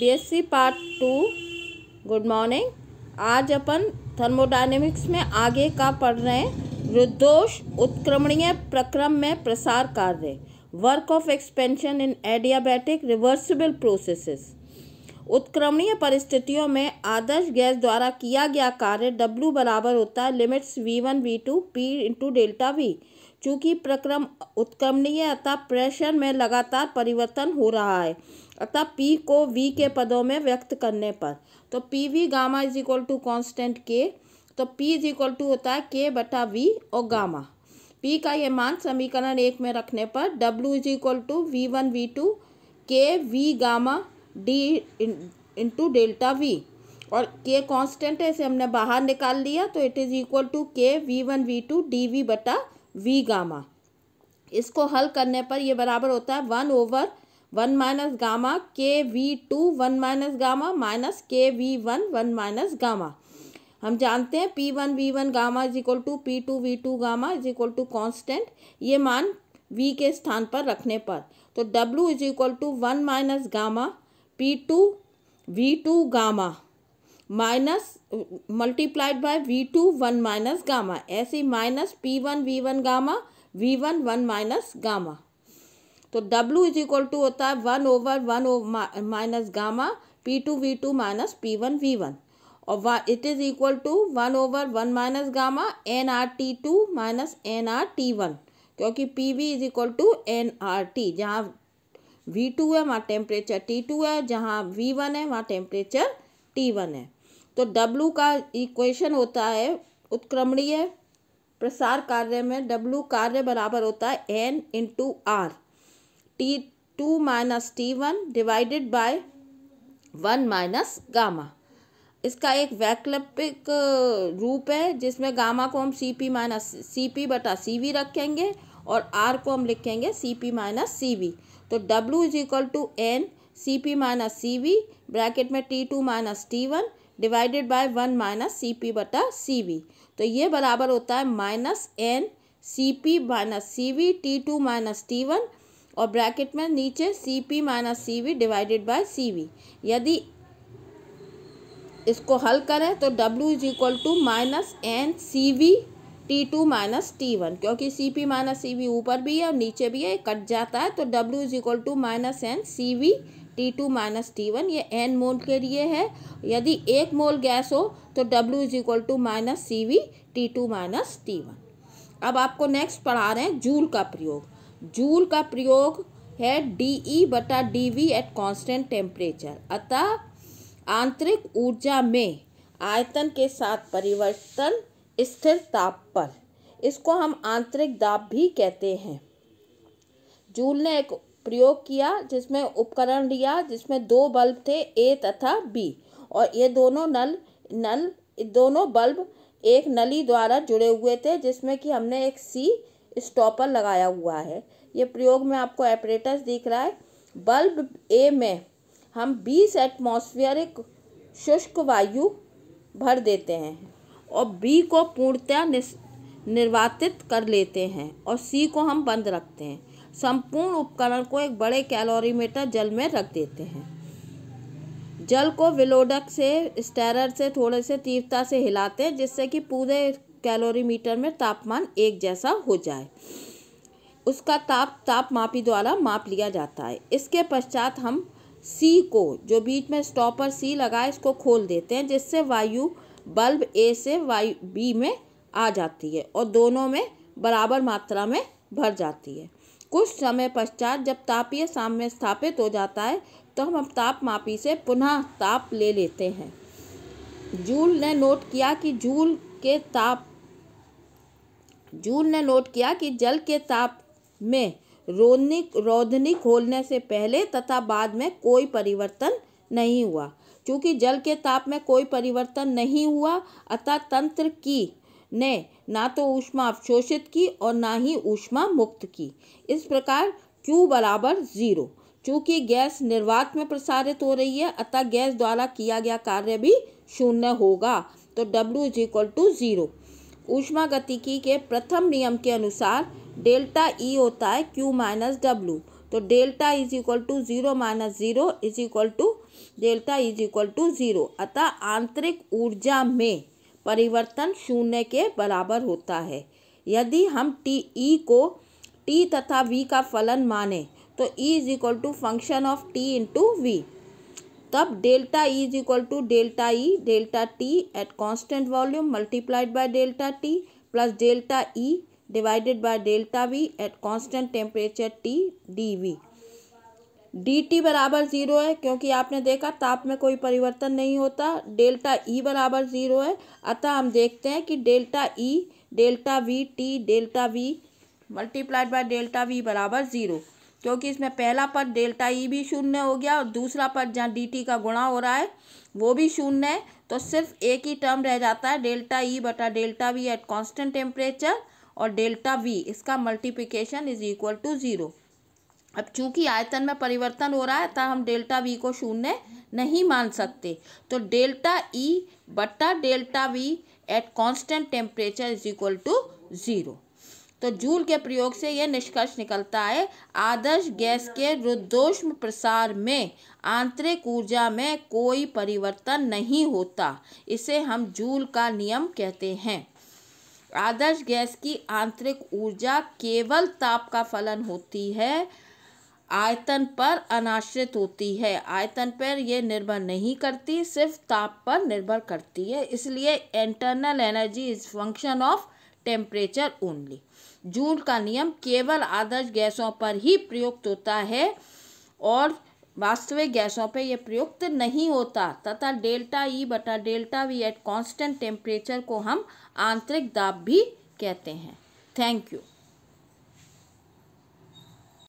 BSc part two good morning आज अपन thermodynamics में आगे का पढ़ रहे हैं रुद्रोष उत्क्रमणीय प्रक्रम में प्रसार कार्य work of expansion in adiabatic reversible processes उत्क्रमणीय परिस्थितियों में आदर्श गैस द्वारा किया गया कार्य W बराबर होता है limits V1 V2 P into delta V चूँकि प्रक्रम उत्क्रमणीय अतः प्रेशर में लगातार परिवर्तन हो रहा है अतः पी को वी के पदों में व्यक्त करने पर तो P V gamma is equal to constant K तो पी इज इक्वल टू होता है के बटा वी और गामा पी का ये मान समीकरण एक में रखने पर W is equal to V one V two K V gamma D into delta V और के कांस्टेंट है इसे हमने बाहर निकाल लिया तो it is equal to K V one V two D V बटा वी गामा इसको हल करने पर ये बराबर होता है one over one minus gamma K V two one minus gamma minus K V one one minus gamma हम जानते हैं P one V one gamma is equal to P two V two gamma is equal to constant ये मान V के स्थान पर रखने पर तो W is equal to one minus gamma P two V two gamma minus multiplied by V two one minus gamma ऐसे minus P one V one gamma V one one minus gamma तो W is equal to होता है one over one minus gamma P two V two minus P one V one और it is equal to one over one minus gamma N R T two minus N R T one क्योंकि P V is equal to N R T जहाँ V two है वहाँ temperature T to है जहाँ we one है वहाँ temperature T one है तो W का इक्वेशन होता है उत्क्रमणीय प्रसार कार्य में W कार्य बराबर होता है N into R T two minus T one divided by one minus gamma इसका एक वैकल्पिक रूप है जिसमें गामा को हम C P minus C P बटा सी वी रखेंगे और आर को हम लिखेंगे C P minus C V तो W is equal to N C P minus C V bracket में T two minus T one divided by one minus C P बटा C V तो ये बराबर होता है minus N C P minus C V T two minus T one और bracket में नीचे C P minus C V divided by C V यदि इसको हल करें तो W is equal to minus N C V T two minus T one क्योंकि C P minus C V ऊपर भी है और नीचे भी है कट जाता है तो W is equal to minus N C V T two minus T one ये एन मोल के लिए है यदि एक मोल गैस हो तो W is equal to minus C V T two minus T one अब आपको नेक्स्ट पढ़ा रहे हैं जूल का प्रयोग जूल का प्रयोग है डी ई e बटा D V at constant temperature अतः आंतरिक ऊर्जा में आयतन के साथ परिवर्तन स्थिर ताप पर इसको हम आंतरिक दाब भी कहते हैं जूल ने एक प्रयोग किया जिसमें उपकरण लिया जिसमें दो बल्ब थे ए तथा बी और ये दोनों नल नल दोनों बल्ब एक नली द्वारा जुड़े हुए थे जिसमें कि हमने एक सी स्टॉपर लगाया हुआ है ये प्रयोग में आपको एपरेटस दिख रहा है बल्ब ए में हम 20 एटमोसफियरिक शुष्क वायु भर देते हैं और बी को पूर्णतया निर्वातित कर लेते हैं और सी को हम बंद रखते हैं संपूर्ण उपकरण को एक बड़े कैलोरीमीटर जल में रख देते हैं जल को विलोडक से स्टेरर से थोड़े से तीव्रता से हिलाते हैं जिससे कि पूरे कैलोरीमीटर में तापमान एक जैसा हो जाए उसका ताप ताप मापी द्वारा माप लिया जाता है इसके पश्चात हम सी को जो बीच में स्टॉपर सी लगा इसको खोल देते हैं जिससे वायु बल्ब ए से वायु बी में आ जाती है और दोनों में बराबर मात्रा में भर जाती है कुछ समय पश्चात जब तापीय साम्य स्थापित हो जाता है तो हम अब ताप मापी से पुनः ताप ले लेते हैं जूल ने नोट किया कि जूल के ताप जूल ने नोट किया कि जल के ताप में रोधनी रोधनी खोलने से पहले तथा बाद में कोई परिवर्तन नहीं हुआ क्योंकि जल के ताप में कोई परिवर्तन नहीं हुआ अतः तंत्र की ने ना तो ऊष्मा अवशोषित की और ना ही ऊष्मा मुक्त की इस प्रकार Q बराबर ज़ीरो चूँकि गैस निर्वात में प्रसारित हो रही है अतः गैस द्वारा किया गया कार्य भी शून्य होगा तो W is equal to zero ऊष्मा गतिकी के प्रथम नियम के अनुसार डेल्टा E होता है Q माइनस डब्ल्यू तो delta is equal to zero minus zero is equal to delta is equal to zero अतः आंतरिक ऊर्जा में परिवर्तन शून्य के बराबर होता है यदि हम टी ई e को टी तथा वी का फलन माने तो E is equal to function of T into V तब delta E is equal to delta E e, delta T at constant volume multiplied by delta T plus delta E divided by delta V at constant temperature T D V D T बराबर zero है क्योंकि आपने देखा ताप में कोई परिवर्तन नहीं होता डेल्टा ई e बराबर ज़ीरो है अतः हम देखते हैं कि delta E e, delta V T delta V multiplied by delta V बराबर ज़ीरो क्योंकि इसमें पहला पद डेल्टा ई e भी शून्य हो गया और दूसरा पद जहाँ डी टी का गुणा हो रहा है वो भी शून्य है तो सिर्फ एक ही टर्म रह जाता है डेल्टा ई बटा delta V at constant temperature और डेल्टा वी इसका multiplication is equal to zero अब चूंकि आयतन में परिवर्तन हो रहा है तब हम डेल्टा वी को शून्य नहीं मान सकते तो डेल्टा ई e बट्टा delta V at constant temperature is equal to zero तो जूल के प्रयोग से यह निष्कर्ष निकलता है आदर्श गैस के रुद्धोष्म प्रसार में आंतरिक ऊर्जा में कोई परिवर्तन नहीं होता इसे हम जूल का नियम कहते हैं आदर्श गैस की आंतरिक ऊर्जा केवल ताप का फलन होती है आयतन पर अनाश्रित होती है आयतन पर यह निर्भर नहीं करती सिर्फ ताप पर निर्भर करती है इसलिए internal energy is function of temperature only Joule का नियम केवल आदर्श गैसों पर ही प्रयुक्त होता है और वास्तविक गैसों पर यह प्रयुक्त नहीं होता तथा डेल्टा ई e बटा delta V at constant temperature को हम आंतरिक दाब भी कहते हैं थैंक यू